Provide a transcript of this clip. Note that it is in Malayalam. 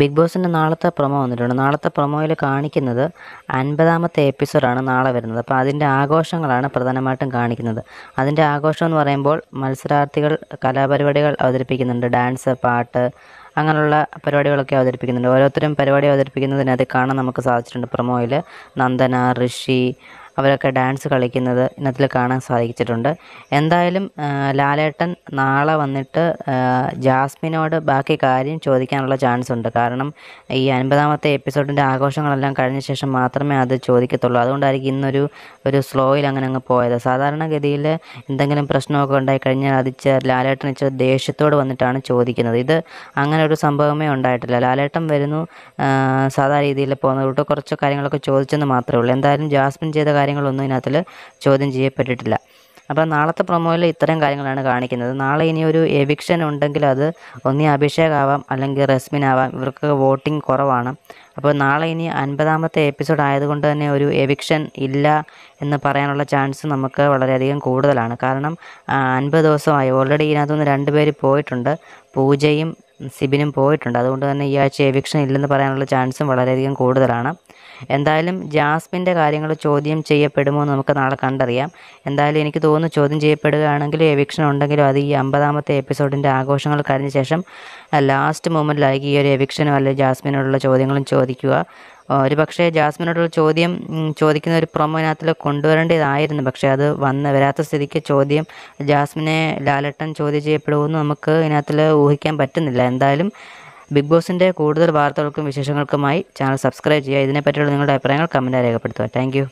ബിഗ് ബോസിൻ്റെ നാളത്തെ പ്രൊമോ വന്നിട്ടുണ്ട് നാളത്തെ പ്രൊമോയിൽ കാണിക്കുന്നത് അൻപതാമത്തെ എപ്പിസോഡാണ് നാളെ വരുന്നത് അപ്പോൾ അതിൻ്റെ ആഘോഷങ്ങളാണ് പ്രധാനമായിട്ടും കാണിക്കുന്നത് അതിൻ്റെ ആഘോഷം എന്ന് പറയുമ്പോൾ മത്സരാർത്ഥികൾ കലാപരിപാടികൾ അവതരിപ്പിക്കുന്നുണ്ട് ഡാൻസ് പാട്ട് അങ്ങനെയുള്ള പരിപാടികളൊക്കെ അവതരിപ്പിക്കുന്നുണ്ട് ഓരോരുത്തരും പരിപാടി അത് കാണാൻ നമുക്ക് സാധിച്ചിട്ടുണ്ട് പ്രൊമോയിൽ നന്ദന ഋഷി അവരൊക്കെ ഡാൻസ് കളിക്കുന്നത് ഇനത്തിൽ കാണാൻ സാധിച്ചിട്ടുണ്ട് എന്തായാലും ലാലേട്ടൻ നാളെ വന്നിട്ട് ജാസ്മിനോട് ബാക്കി കാര്യം ചോദിക്കാനുള്ള ചാൻസ് ഉണ്ട് കാരണം ഈ അൻപതാമത്തെ എപ്പിസോഡിൻ്റെ ആഘോഷങ്ങളെല്ലാം കഴിഞ്ഞ ശേഷം മാത്രമേ അത് ചോദിക്കത്തുള്ളൂ അതുകൊണ്ടായിരിക്കും ഇന്നൊരു ഒരു സ്ലോയിൽ അങ്ങനെ അങ്ങ് പോയത് സാധാരണഗതിയിൽ എന്തെങ്കിലും പ്രശ്നമൊക്കെ കഴിഞ്ഞാൽ അത് ലാലേട്ടൻ ഇച്ചിരി ദേഷ്യത്തോട് വന്നിട്ടാണ് ചോദിക്കുന്നത് ഇത് അങ്ങനെ ഒരു സംഭവമേ ഉണ്ടായിട്ടില്ല ലാലേട്ടൻ വരുന്നു സാധാരണ രീതിയിൽ പോകുന്നതുകൊണ്ട് കുറച്ച് കാര്യങ്ങളൊക്കെ ചോദിച്ചെന്ന് മാത്രമേ ഉള്ളൂ എന്തായാലും ജാസ്മിൻ ചെയ്ത കാര്യം കാര്യങ്ങളൊന്നും ഇതിനകത്തിൽ ചോദ്യം ചെയ്യപ്പെട്ടിട്ടില്ല അപ്പോൾ നാളത്തെ പ്രൊമോയിൽ ഇത്തരം കാര്യങ്ങളാണ് കാണിക്കുന്നത് നാളെ ഇനി ഒരു എവിക്ഷൻ ഉണ്ടെങ്കിൽ അത് ഒന്നി അഭിഷേക് ആവാം അല്ലെങ്കിൽ റസ്മിൻ ആവാം ഇവർക്ക് വോട്ടിംഗ് കുറവാണ് അപ്പോൾ നാളെ ഇനി അൻപതാമത്തെ എപ്പിസോഡ് ആയതുകൊണ്ട് തന്നെ ഒരു എവിക്ഷൻ ഇല്ല എന്ന് പറയാനുള്ള ചാൻസ് നമുക്ക് വളരെയധികം കൂടുതലാണ് കാരണം അൻപത് ദിവസമായി ഓൾറെഡി ഇതിനകത്തുനിന്ന് രണ്ട് പേര് പോയിട്ടുണ്ട് പൂജയും സിബിനും പോയിട്ടുണ്ട് അതുകൊണ്ട് തന്നെ ഈ ആഴ്ച എവിക്ഷൻ ഇല്ലെന്ന് പറയാനുള്ള ചാൻസും വളരെയധികം കൂടുതലാണ് എന്തായാലും ജാസ്മിൻ്റെ കാര്യങ്ങൾ ചോദ്യം ചെയ്യപ്പെടുമോ എന്ന് നമുക്ക് നാളെ കണ്ടറിയാം എന്തായാലും എനിക്ക് തോന്നുന്നു ചോദ്യം ചെയ്യപ്പെടുകയാണെങ്കിലും എവിക്ഷൻ ഉണ്ടെങ്കിലും അത് ഈ അമ്പതാമത്തെ എപ്പിസോഡിൻ്റെ ആഘോഷങ്ങൾ കഴിഞ്ഞ ശേഷം ലാസ്റ്റ് മൊമെൻറ്റിലായിരിക്കും ഈ ഒരു എവിക്ഷനും അല്ലെങ്കിൽ ജാസ്മിനോടുള്ള ചോദ്യങ്ങളും ചോദിക്കുക ഒരു പക്ഷേ ജാസ്മിനോടുള്ള ചോദ്യം ചോദിക്കുന്ന ഒരു പ്രൊമോനകത്തിൽ കൊണ്ടുവരേണ്ടതായിരുന്നു പക്ഷേ അത് വന്ന് വരാത്ത സ്ഥിതിക്ക് ചോദ്യം ജാസ്മിനെ ലാലട്ടൻ ചോദ്യം ചെയ്യപ്പെടുമെന്ന് നമുക്ക് ഇതിനകത്തിൽ ഊഹിക്കാൻ പറ്റുന്നില്ല എന്തായാലും ബിഗ് ബോസിൻ്റെ കൂടുതൽ വാർത്തകൾക്കും വിശേഷങ്ങൾക്കുമായി ചാനൽ സബ്സ്ക്രൈബ് ചെയ്യുക ഇതിനെപ്പറ്റിയുള്ള നിങ്ങളുടെ അഭിപ്രായങ്ങൾ കമൻറ്റായി രേഖപ്പെടുത്തുക താങ്ക്